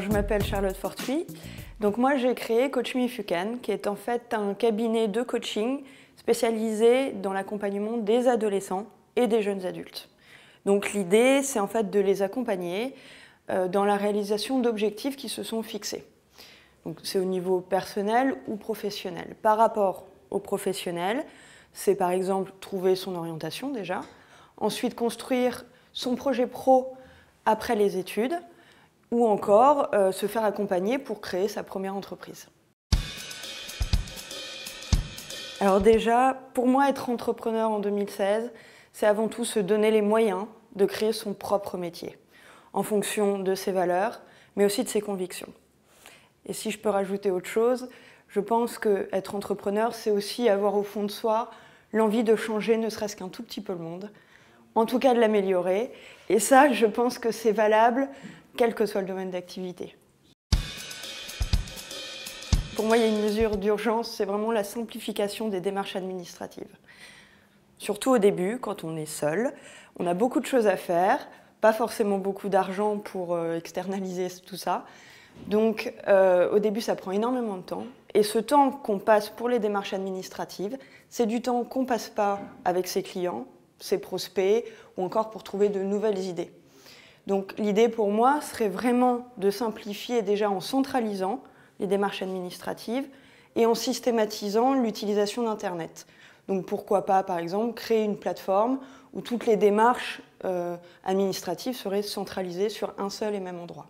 Je m'appelle Charlotte Fortuit. Donc moi j'ai créé Coach Me If You Can, qui est en fait un cabinet de coaching spécialisé dans l'accompagnement des adolescents et des jeunes adultes. Donc l'idée c'est en fait de les accompagner euh, dans la réalisation d'objectifs qui se sont fixés. Donc c'est au niveau personnel ou professionnel. Par rapport au professionnel, c'est par exemple trouver son orientation déjà, ensuite construire son projet pro après les études, ou encore euh, se faire accompagner pour créer sa première entreprise. Alors déjà, pour moi, être entrepreneur en 2016, c'est avant tout se donner les moyens de créer son propre métier, en fonction de ses valeurs, mais aussi de ses convictions. Et si je peux rajouter autre chose, je pense que être entrepreneur, c'est aussi avoir au fond de soi l'envie de changer ne serait-ce qu'un tout petit peu le monde, en tout cas de l'améliorer. Et ça, je pense que c'est valable quel que soit le domaine d'activité. Pour moi, il y a une mesure d'urgence, c'est vraiment la simplification des démarches administratives. Surtout au début, quand on est seul, on a beaucoup de choses à faire, pas forcément beaucoup d'argent pour euh, externaliser tout ça. Donc euh, au début, ça prend énormément de temps. Et ce temps qu'on passe pour les démarches administratives, c'est du temps qu'on passe pas avec ses clients, ses prospects, ou encore pour trouver de nouvelles idées. Donc l'idée pour moi serait vraiment de simplifier déjà en centralisant les démarches administratives et en systématisant l'utilisation d'Internet. Donc pourquoi pas, par exemple, créer une plateforme où toutes les démarches euh, administratives seraient centralisées sur un seul et même endroit.